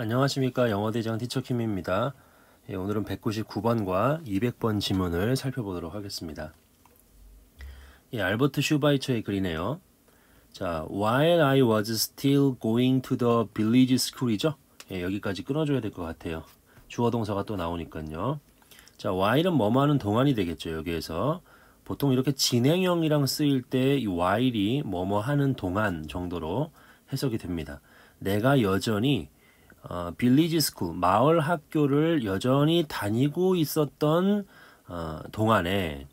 안녕하십니까 영어대장 티처킴입니다. 예, 오늘은 199번과 200번 지문을 살펴보도록 하겠습니다. 예, 알버트 슈바이처의 글이네요. 자, while I was still going to the village school이죠. 예, 여기까지 끊어줘야 될 것 같아요. 주어 동사가 또 나오니까요. 자, while은 뭐뭐하는 동안이 되겠죠. 여기에서 보통 이렇게 진행형이랑 쓰일 때이 while이 뭐뭐하는 동안 정도로 해석이 됩니다. 내가 여전히 어, 빌리지 스쿠 마을 학교를 여전히 다니고 있었던 어, 동안에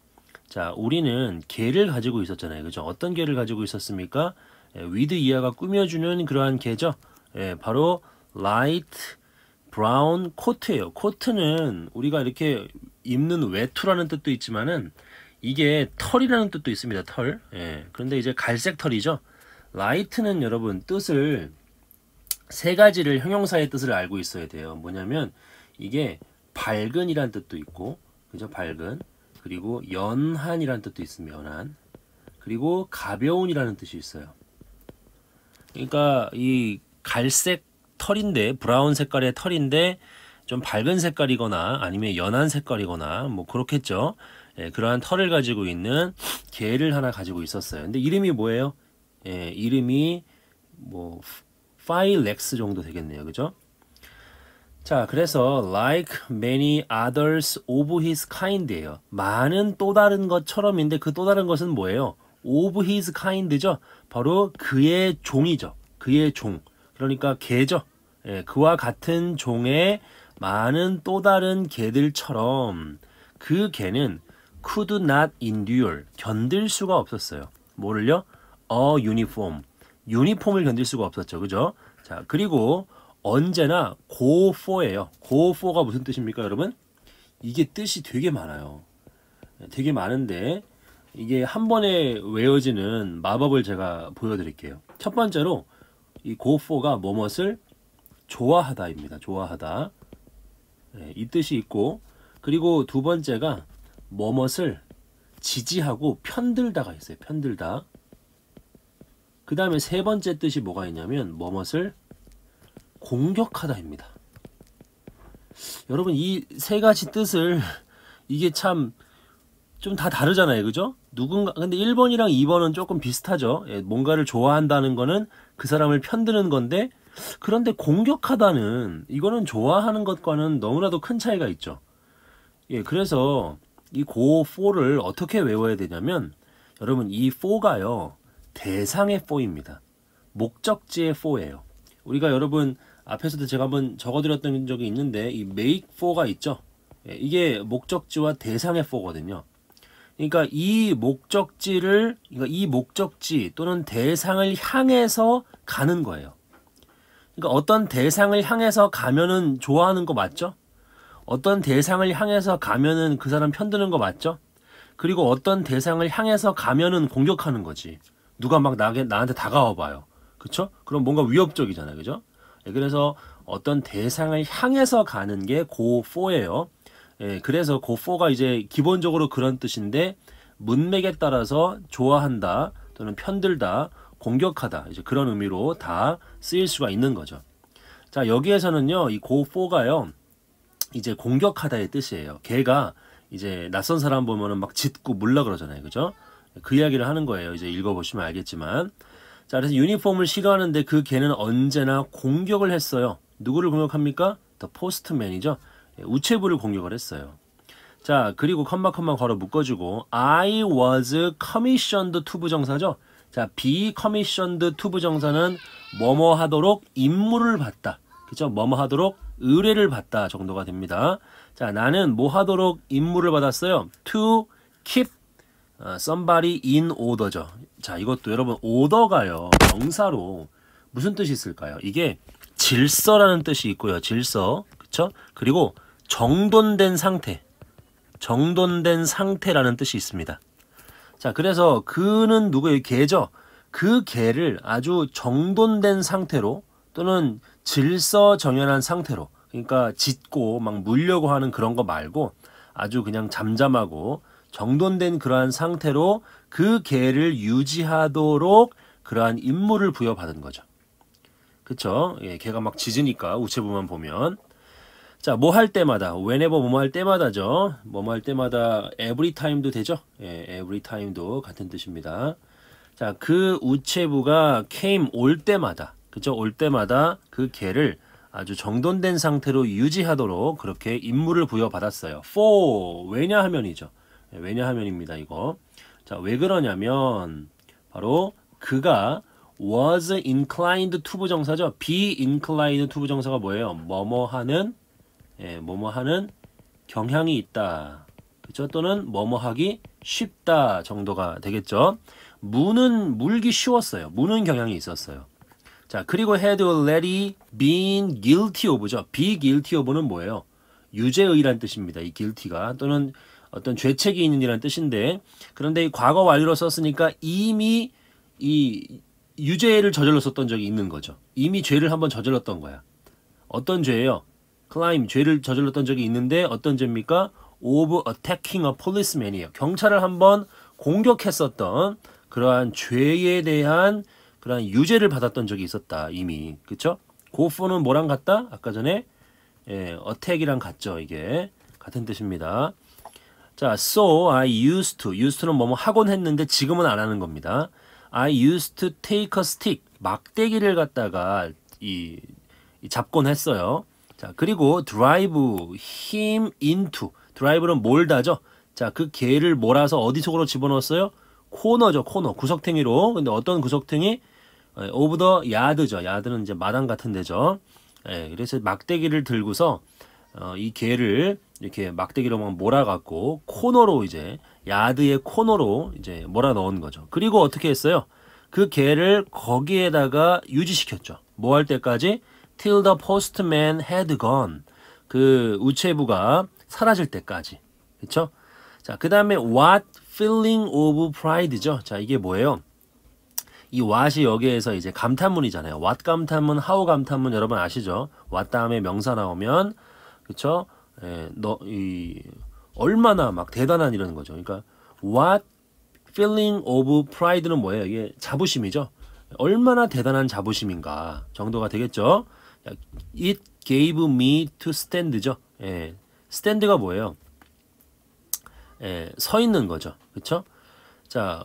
자 우리는 개를 가지고 있었잖아요 그죠 어떤 개를 가지고 있었습니까 예, 위드 이하가 꾸며주는 그러한 개죠 예, 바로 라이트 브라운 코트예요 코트는 우리가 이렇게 입는 외투라는 뜻도 있지만은 이게 털이라는 뜻도 있습니다 털 예, 그런데 이제 갈색 털이죠 라이트는 여러분 뜻을 세 가지를 형용사의 뜻을 알고 있어야 돼요. 뭐냐면 이게 밝은이란 뜻도 있고 그죠? 밝은 그리고 연한이란 뜻도 있습니다. 연한 그리고 가벼운이라는 뜻이 있어요. 그러니까 이 갈색 털인데 브라운 색깔의 털인데 좀 밝은 색깔이거나 아니면 연한 색깔이거나 뭐 그렇겠죠. 예, 그러한 털을 가지고 있는 개를 하나 가지고 있었어요. 근데 이름이 뭐예요? 예, 이름이 뭐 5렉스 정도 되겠네요. 그죠? 자, 그래서 like many others of his kind예요. 많은 또 다른 것처럼인데 그 또 다른 것은 뭐예요? of his kind죠. 바로 그의 종이죠. 그의 종. 그러니까 개죠. 예, 그와 같은 종의 많은 또 다른 개들처럼 그 개는 could not endure 견딜 수가 없었어요. 뭐를요? a uniform 유니폼을 견딜 수가 없었죠. 그죠? 자, 그리고 언제나 고4예요. 고4가 무슨 뜻입니까, 여러분? 이게 뜻이 되게 많아요. 네, 되게 많은데 이게 한 번에 외워지는 마법을 제가 보여드릴게요. 첫 번째로 이 고4가 뭐뭇을 좋아하다입니다. 좋아하다. 네, 이 뜻이 있고 그리고 두 번째가 뭐뭇을 지지하고 편들다가 있어요. 편들다. 그 다음에 세 번째 뜻이 뭐가 있냐면 뭐뭇을 공격하다입니다. 여러분 이 세 가지 뜻을 이게 참 좀 다 다르잖아요. 그죠? 누군가 근데 1번이랑 2번은 조금 비슷하죠. 예, 뭔가를 좋아한다는 거는 그 사람을 편드는 건데 그런데 공격하다는 이거는 좋아하는 것과는 너무나도 큰 차이가 있죠. 예, 그래서 이 고4를 어떻게 외워야 되냐면 여러분 이 4가요. 대상의 4입니다. 목적지의 4예요. 우리가 여러분 앞에서도 제가 한번 적어드렸던 적이 있는데 이 make f 가 있죠. 예, 이게 목적지와 대상의 f 거든요 그러니까 이 목적지를 그러니까 이 목적지 또는 대상을 향해서 가는 거예요. 그러니까 어떤 대상을 향해서 가면은 좋아하는 거 맞죠? 어떤 대상을 향해서 가면은 그 사람 편드는 거 맞죠? 그리고 어떤 대상을 향해서 가면은 공격하는 거지. 누가 막 나, 게 나한테 다가와 봐요. 그렇죠 그럼 뭔가 위협적이잖아요. 그죠? 예, 그래서 어떤 대상을 향해서 가는 게 고4예요. 예, 그래서 고4가 이제 기본적으로 그런 뜻인데 문맥에 따라서 좋아한다 또는 편들다 공격하다 이제 그런 의미로 다 쓰일 수가 있는 거죠. 자 여기에서는요 이 고4가요 이제 공격하다의 뜻이에요. 걔가 이제 낯선 사람 보면은 막 짖고 물라 그러잖아요, 그죠? 그 이야기를 하는 거예요. 이제 읽어보시면 알겠지만. 자, 그래서 유니폼을 싫어하는데 그 개는 언제나 공격을 했어요. 누구를 공격합니까? 더 포스트맨이죠. 예, 우체부를 공격을 했어요. 자, 그리고 컴마 컴마 걸어 묶어주고 I was commissioned to 부정사죠. 자, be commissioned to 부정사는 뭐뭐 하도록 임무를 받다. 그죠? 뭐뭐 하도록 의뢰를 받다 정도가 됩니다. 자, 나는 뭐 하도록 임무를 받았어요? to keep 아, somebody in order죠. 자, 이것도 여러분 order가요. 명사로 무슨 뜻이 있을까요? 이게 질서라는 뜻이 있고요. 질서. 그쵸? 그리고 정돈된 상태. 정돈된 상태라는 뜻이 있습니다. 자, 그래서 그는 누구의 개죠? 그 개를 아주 정돈된 상태로 또는 질서 정연한 상태로 그러니까 짓고막 물려고 하는 그런 거 말고 아주 그냥 잠잠하고 정돈된 그러한 상태로 그 개를 유지하도록 그러한 임무를 부여받은 거죠. 그쵸? 예, 개가 막 짖으니까 우체부만 보면 자, 뭐 할 때마다 whenever 뭐 할 때마다죠. 뭐뭐 할 때마다 every time도 되죠. 예, every time도 같은 뜻입니다. 자, 그 우체부가 came 올 때마다 그죠? 올 때마다 그 개를 아주 정돈된 상태로 유지하도록 그렇게 임무를 부여받았어요. for 왜냐하면이죠. 네, 왜냐하면입니다. 이거. 자, 왜 그러냐면 바로 그가 was inclined to 부정사죠. be inclined to 부정사가 뭐예요? 뭐뭐 하는 예, 뭐뭐 하는 경향이 있다. 그렇죠? 또는 뭐뭐 하기 쉽다 정도가 되겠죠. 무는 물기 쉬웠어요. 무는 경향이 있었어요. 자, 그리고 had already been guilty of죠. be guilty of는 뭐예요? 유죄의란 뜻입니다. 이 guilty가 또는 어떤 죄책이 있는 이라는 뜻인데 그런데 이 과거 완료로 썼으니까 이미 이 유죄를 저질렀었던 적이 있는 거죠. 이미 죄를 한번 저질렀던 거야. 어떤 죄예요? 클라임 죄를 저질렀던 적이 있는데 어떤 죄입니까? of attacking a policeman이에요. 경찰을 한번 공격했었던 그러한 죄에 대한 그러한 유죄를 받았던 적이 있었다 이미 그쵸? 고포는 뭐랑 같다? 아까 전에 예, 어택이랑 같죠 이게 같은 뜻입니다. 자, so I used to. used 는 뭐뭐 하곤 했는데 지금은 안 하는 겁니다. I used to take a stick. 막대기를 갖다가 이, 이 잡곤 했어요. 자, 그리고 drive him into. drive는 몰다죠. 자, 그 개를 몰아서 어디 속으로 집어넣었어요? 코너죠, 코너. 구석탱이로. 근데 어떤 구석탱이? 오브 더 야드죠. 야드는 이제 마당 같은 데죠. 예, 그래서 막대기를 들고서 어, 이 개를 이렇게 막대기로만 몰아갖고 코너로 이제 야드의 코너로 이제 몰아 넣은 거죠. 그리고 어떻게 했어요? 그 개를 거기에다가 유지시켰죠. 뭐 할 때까지? Till the postman had gone. 그 우체부가 사라질 때까지. 그쵸? 자, 그 다음에 what feeling of pride죠. 자, 이게 뭐예요? 이 what이 여기에서 이제 감탄문이잖아요. what 감탄문, how 감탄문 여러분 아시죠? what 다음에 명사 나오면 그쵸? 예, 너, 이, 얼마나 막 대단한 이라는 거죠. 그러니까 what feeling of pride는 뭐예요? 이게 자부심이죠. 얼마나 대단한 자부심인가 정도가 되겠죠. It gave me to stand죠. 예, stand가 뭐예요? 예, 서 있는 거죠. 그쵸? 자,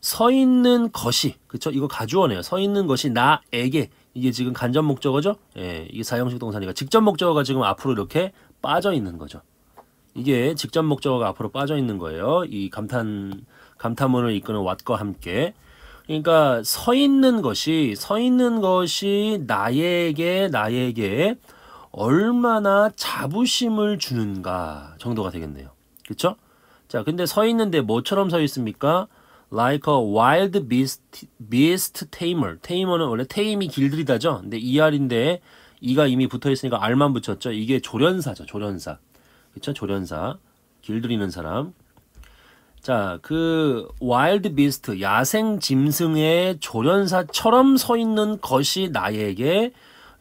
서 있는 것이, 그쵸? 이거 가주어네요. 서 있는 것이 나에게, 이게 지금 간접 목적어죠? 예, 이게 사형식 동사니까 직접 목적어가 지금 앞으로 이렇게 빠져 있는 거죠. 이게 직접 목적어가 앞으로 빠져 있는 거예요. 이 감탄 감탄문을 이끄는 왓과 함께 그러니까 서 있는 것이 서 있는 것이 나에게 나에게 얼마나 자부심을 주는가 정도가 되겠네요. 그렇죠? 자, 근데 서 있는데 뭐처럼 서 있습니까? Like a wild beast, beast tamer. tamer는 원래 tame이 길들이다죠. 근데 er인데 이가 이미 붙어 있으니까 알만 붙였죠. 이게 조련사죠. 조련사. 그렇죠? 조련사. 길들이는 사람. 자, 그 와일드 비스트 야생 짐승의 조련사처럼 서 있는 것이 나에게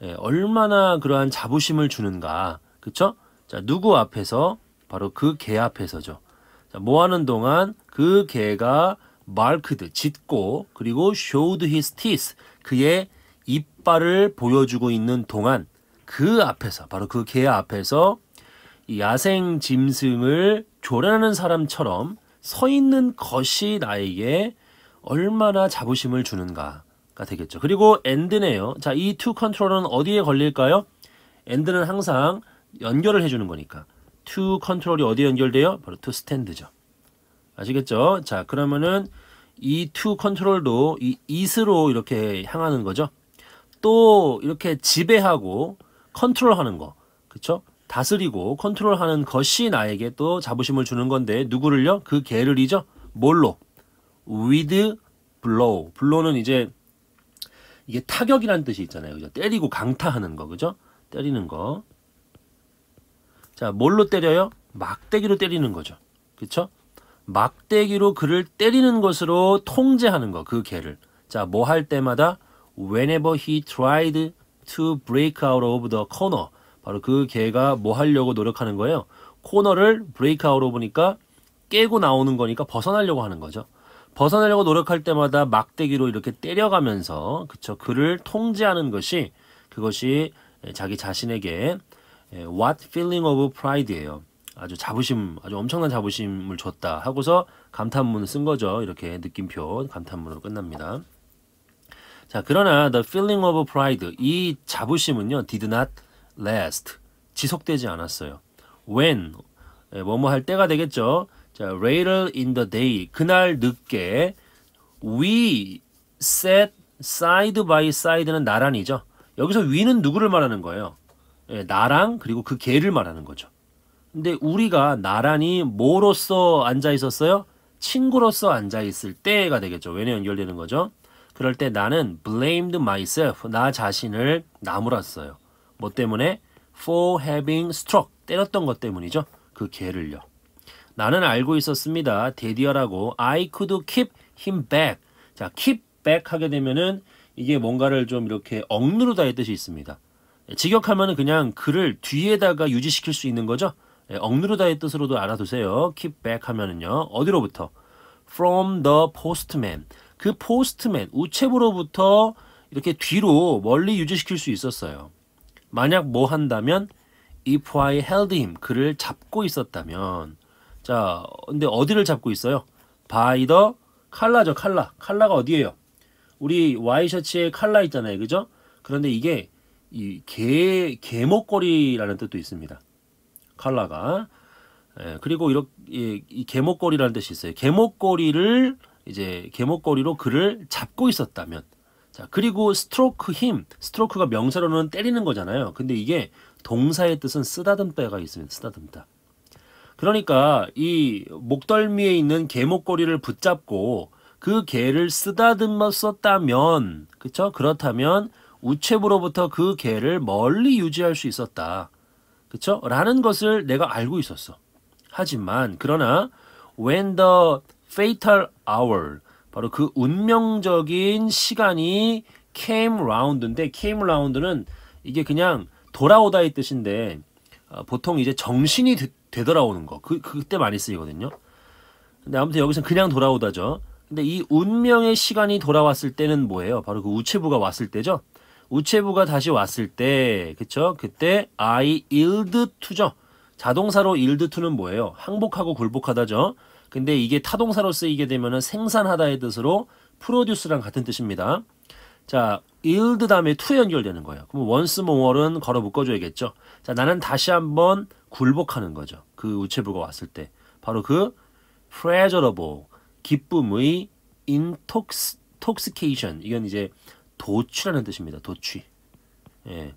예, 얼마나 그러한 자부심을 주는가. 그렇죠? 자, 누구 앞에서 바로 그 개 앞에서죠. 자, 뭐 하는 동안 그 개가 마 a r k e 고 그리고 쇼 h o w e d h 그의 깃발을 보여주고 있는 동안 그 앞에서 바로 그 개 앞에서 야생 짐승을 조련하는 사람처럼 서 있는 것이 나에게 얼마나 자부심을 주는가가 되겠죠. 그리고 엔드네요. 자, 이 투 컨트롤은 어디에 걸릴까요? 엔드는 항상 연결을 해주는 거니까 투 컨트롤이 어디에 연결돼요? 바로 투스탠드죠 아시겠죠? 자, 그러면은 이 투 컨트롤도 이 is로 이렇게 향하는 거죠. 또 이렇게 지배하고 컨트롤하는 거, 그렇죠? 다스리고 컨트롤하는 것이 나에게 또 자부심을 주는 건데 누구를요? 그개를이죠 뭘로? with blow. blow는 이제 이게 타격이란 뜻이 있잖아요. 그죠? 때리고 강타하는 거. 그죠? 때리는 거. 자, 뭘로 때려요? 막대기로 때리는 거죠. 그쵸? 막대기로 그를 때리는 것으로 통제하는 거. 그 개를. 자, 뭐 할 때마다 whenever he tried to break out of the corner. 바로 그 개가 뭐 하려고 노력하는 거예요? 코너를 break out of니까 깨고 나오는 거니까 벗어나려고 하는 거죠. 벗어나려고 노력할 때마다 막대기로 이렇게 때려가면서 그쵸 그를 통제하는 것이 그것이 자기 자신에게 예, what feeling of pride예요. 아주 자부심, 아주 엄청난 자부심을 줬다 하고서 감탄문을 쓴 거죠. 이렇게 느낌표 감탄문으로 끝납니다. 자, 그러나 The Feeling of Pride 이 자부심은요. did not last. 지속되지 않았어요. when 뭐뭐 예, 뭐 할 때가 되겠죠. 자, later in the day 그날 늦게 we sat side by side는 나란히죠. 여기서 위는 누구를 말하는 거예요? 예, 나랑 그리고 그 개를 말하는 거죠. 근데 우리가 나란히 뭐로서 앉아 있었어요? 친구로서 앉아 있을 때가 되겠죠. 왜냐 연결되는 거죠. 그럴 때 나는 blamed myself, 나 자신을 나무랐어요. 뭐 때문에? for having struck, 때렸던 것 때문이죠. 그 개를요. 나는 알고 있었습니다. 데디어라고 I could keep him back. 자, keep back 하게 되면은 이게 뭔가를 좀 이렇게 억누르다의 뜻이 있습니다. 예, 직역하면 그냥 그를 뒤에다가 유지시킬 수 있는 거죠. 예, 억누르다의 뜻으로도 알아두세요. keep back 하면은요. 어디로부터? from the postman. 그 포스트맨 우체부로부터 이렇게 뒤로 멀리 유지시킬 수 있었어요. 만약 뭐 한다면 if I held him 그를 잡고 있었다면 자 근데 어디를 잡고 있어요? 바이더 칼라죠 칼라 칼라가 어디예요? 우리 와이셔츠에 칼라 있잖아요 그죠? 그런데 이게 이 개, 개목걸이라는 뜻도 있습니다 칼라가 예, 그리고 이렇게 이 개목걸이라는 뜻이 있어요 개목걸이를 이제 개목걸이로 그를 잡고 있었다면 자 그리고 스트로크 힘 스트로크가 명사로는 때리는 거잖아요 근데 이게 동사의 뜻은 쓰다듬다가 있으면 쓰다듬다 그러니까 이 목덜미에 있는 개목걸이를 붙잡고 그 개를 쓰다듬었었다면 그쵸 그렇다면 우체부로부터 그 개를 멀리 유지할 수 있었다 그쵸 라는 것을 내가 알고 있었어 하지만 그러나 when the fatal hour 바로 그 운명적인 시간이 came round인데 came round는 이게 그냥 돌아오다의 뜻인데 어, 보통 이제 정신이 되, 돌아오는 거 그, 그때 많이 쓰이거든요 근데 아무튼 여기서 그냥 돌아오다죠 근데 이 운명의 시간이 돌아왔을 때는 뭐예요 바로 그 우체부가 왔을 때죠 우체부가 다시 왔을 때 그쵸 그때 I yield to죠 자동사로 yield to는 뭐예요 항복하고 굴복하다죠 근데 이게 타동사로 쓰이게 되면은 생산하다의 뜻으로 프로듀스랑 같은 뜻입니다. 자, 일드 다음에 투에 연결되는 거예요. 그럼 원스 모어은 걸어 묶어줘야겠죠. 자, 나는 다시 한번 굴복하는 거죠. 그 우체부가 왔을 때. 바로 그 pleasurable, 기쁨의 intoxication. 이건 이제 도취라는 뜻입니다. 도취. 예.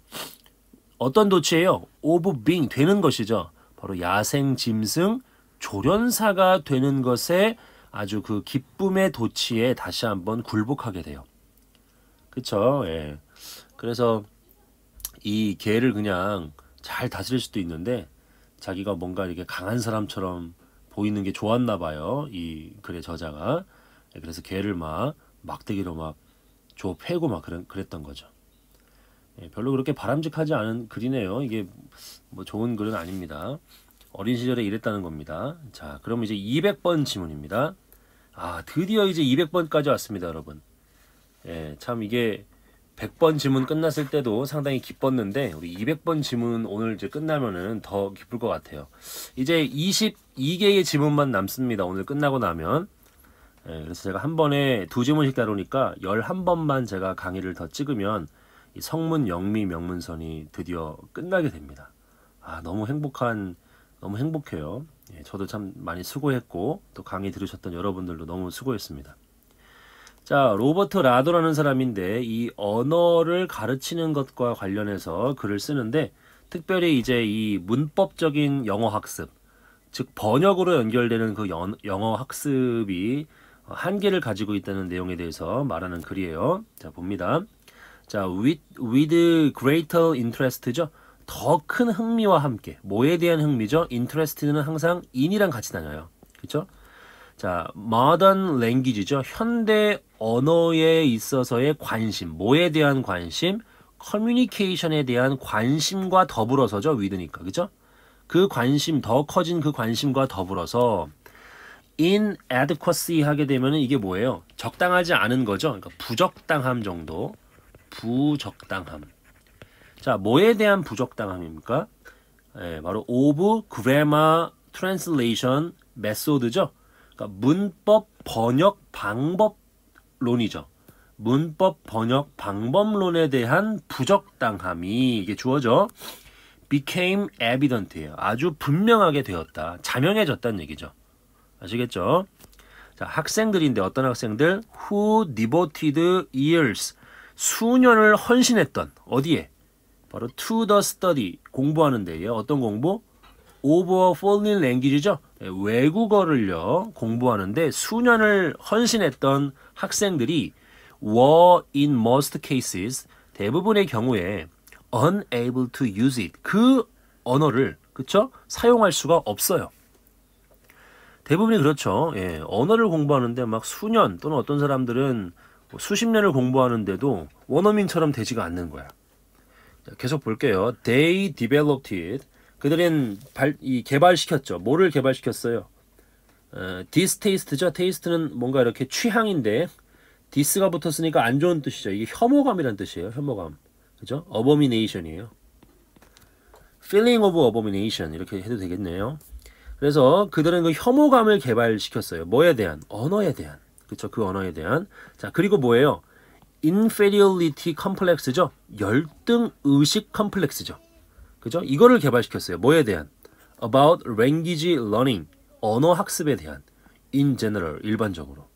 어떤 도취예요? of being, 되는 것이죠. 바로 야생, 짐승, 조련사가 되는 것에 아주 그 기쁨의 도치에 다시 한번 굴복하게 돼요. 그쵸? 예. 그래서 이 개를 그냥 잘 다스릴 수도 있는데 자기가 뭔가 이렇게 강한 사람처럼 보이는 게 좋았나 봐요. 이 글의 저자가. 예, 그래서 개를 막 막대기로 막줘 패고 막 그런, 그랬던 거죠. 예, 별로 그렇게 바람직하지 않은 글이네요. 이게 뭐 좋은 글은 아닙니다. 어린 시절에 이랬다는 겁니다. 자, 그럼 이제 200번 지문입니다. 아, 드디어 이제 200번까지 왔습니다, 여러분. 예, 참 이게 100번 지문 끝났을 때도 상당히 기뻤는데 우리 200번 지문 오늘 이제 끝나면은 더 기쁠 것 같아요. 이제 22개의 지문만 남습니다. 오늘 끝나고 나면. 예, 그래서 제가 한 번에 두 지문씩 다루니까 11번만 제가 강의를 더 찍으면 이 성문 영미 명문선이 드디어 끝나게 됩니다. 아, 너무 행복한 너무 행복해요. 예, 저도 참 많이 수고했고 또 강의 들으셨던 여러분들도 너무 수고했습니다. 자, 로버트 라도라는 사람인데 이 언어를 가르치는 것과 관련해서 글을 쓰는데 특별히 이제 이 문법적인 영어 학습, 즉 번역으로 연결되는 그 연, 영어 학습이 한계를 가지고 있다는 내용에 대해서 말하는 글이에요. 자, 봅니다. 자, with, with greater interest죠. 더큰 흥미와 함께 뭐에 대한 흥미죠? interest는 항상 in이랑 같이 다녀요. 그렇죠? 자, modern language죠. 현대 언어에 있어서의 관심, 뭐에 대한 관심, 커뮤니케이션에 대한 관심과 더불어서죠. 위드니까. 그죠? 그 관심, 더 커진 그 관심과 더불어서 inadequacy 하게 되면 이게 뭐예요? 적당하지 않은 거죠. 그러니까 부적당함 정도. 부적당함. 자, 뭐에 대한 부적당함입니까? 예, 바로 of grammar translation method죠. 그러니까 문법 번역 방법론이죠. 문법 번역 방법론에 대한 부적당함이 이게 주어져 became evident예요. 아주 분명하게 되었다. 자명해졌다는 얘기죠. 아시겠죠? 자, 학생들인데 어떤 학생들 who devoted years 수년을 헌신했던 어디에 바로 to the study 공부하는데요. 어떤 공부? over foreign language죠. 네, 외국어를요 공부하는데 수년을 헌신했던 학생들이 were in most cases 대부분의 경우에 unable to use it 그 언어를 그쵸 사용할 수가 없어요. 대부분이 그렇죠. 예, 언어를 공부하는데 막 수년 또는 어떤 사람들은 뭐 수십 년을 공부하는데도 원어민처럼 되지가 않는 거야. 계속 볼게요. They developed it. 그들은 발, 이 개발시켰죠. 뭐를 개발시켰어요? 어, distaste죠. taste는 뭔가 이렇게 취향인데 디스가 붙었으니까 안 좋은 뜻이죠. 이게 혐오감이란 뜻이에요. 혐오감. 그죠? abomination이에요. feeling of abomination 이렇게 해도 되겠네요. 그래서 그들은 그 혐오감을 개발시켰어요. 뭐에 대한? 언어에 대한. 그쵸? 그 언어에 대한. 자, 그리고 뭐예요? 인페리얼리티 컴플렉스죠. 열등 의식 컴플렉스죠. 그죠? 이거를 개발시켰어요. 뭐에 대한? About language learning. 언어 학습에 대한. In general, 일반적으로.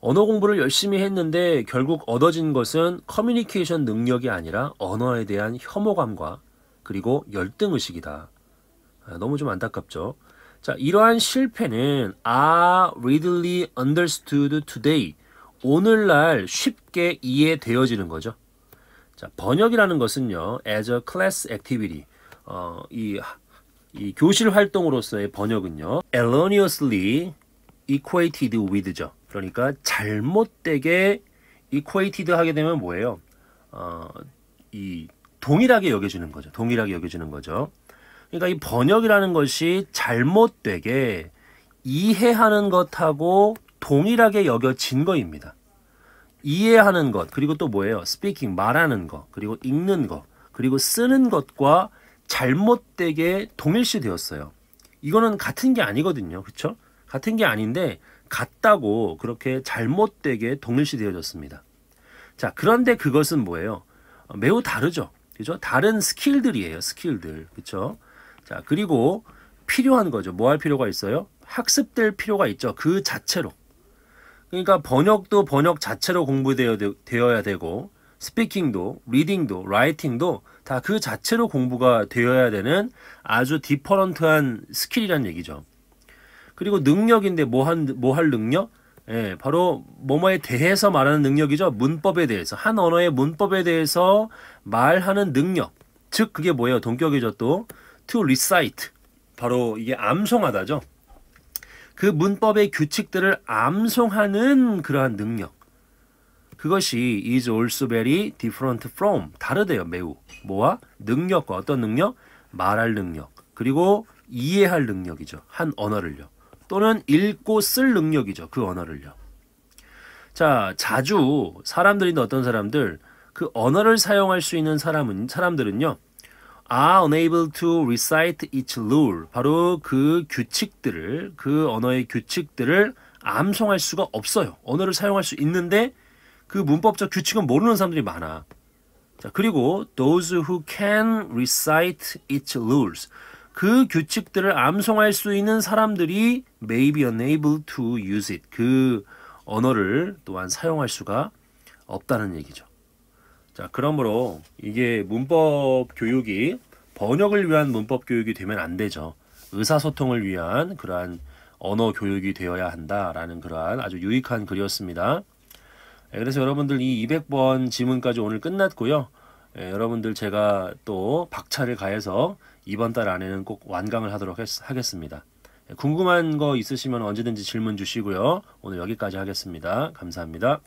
언어 공부를 열심히 했는데 결국 얻어진 것은 커뮤니케이션 능력이 아니라 언어에 대한 혐오감과 그리고 열등 의식이다. 아, 너무 좀 안타깝죠. 자, 이러한 실패는 are 아, readily understood today 오늘날 쉽게 이해되어지는 거죠. 자, 번역이라는 것은요, as a class activity, 어, 이, 이 교실 활동으로서의 번역은요, erroneously equated with죠. 그러니까 잘못되게 equated 하게 되면 뭐예요? 어, 이 동일하게 여겨지는 거죠. 동일하게 여겨지는 거죠. 그러니까 이 번역이라는 것이 잘못되게 이해하는 것하고 동일하게 여겨진 거입니다. 이해하는 것, 그리고 또 뭐예요? speaking, 말하는 것, 그리고 읽는 것, 그리고 쓰는 것과 잘못되게 동일시 되었어요. 이거는 같은 게 아니거든요. 그렇죠? 같은 게 아닌데 같다고 그렇게 잘못되게 동일시 되어졌습니다. 자, 그런데 그것은 뭐예요? 매우 다르죠. 그죠? 다른 스킬들이에요. 스킬들. 그렇죠? 자, 그리고 필요한 거죠. 뭐 할 필요가 있어요? 학습될 필요가 있죠. 그 자체로. 그러니까 번역도 번역 자체로 공부되어야 되고 스피킹도 리딩도 라이팅도 다 그 자체로 공부가 되어야 되는 아주 디퍼런트한 스킬이란 얘기죠. 그리고 능력인데 뭐한 뭐할 능력? 예, 바로 뭐뭐에 대해서 말하는 능력이죠. 문법에 대해서 한 언어의 문법에 대해서 말하는 능력. 즉 그게 뭐예요? 동격이죠 또 to recite. 바로 이게 암송하다죠. 그 문법의 규칙들을 암송하는 그러한 능력. 그것이 is also very different from 다르대요 매우 뭐와 능력과 어떤 능력 말할 능력 그리고 이해할 능력이죠 한 언어를요 또는 읽고 쓸 능력이죠 그 언어를요 자 자주 사람들인데 어떤 사람들 그 언어를 사용할 수 있는 사람은 사람들은요 are unable to recite each rule. 바로 그 규칙들을, 그 언어의 규칙들을 암송할 수가 없어요. 언어를 사용할 수 있는데 그 문법적 규칙은 모르는 사람들이 많아. 자, 그리고 those who can recite e a c rules. 그 규칙들을 암송할 수 있는 사람들이 may be unable to use it. 그 언어를 또한 사용할 수가 없다는 얘기죠. 자, 그러므로 이게 문법 교육이 번역을 위한 문법 교육이 되면 안 되죠. 의사소통을 위한 그러한 언어 교육이 되어야 한다라는 그러한 아주 유익한 글이었습니다. 예, 그래서 여러분들 이 200번 지문까지 오늘 끝났고요. 예, 여러분들 제가 또 박차를 가해서 이번 달 안에는 꼭 완강을 하도록 하겠습니다. 예, 궁금한 거 있으시면 언제든지 질문 주시고요. 오늘 여기까지 하겠습니다. 감사합니다.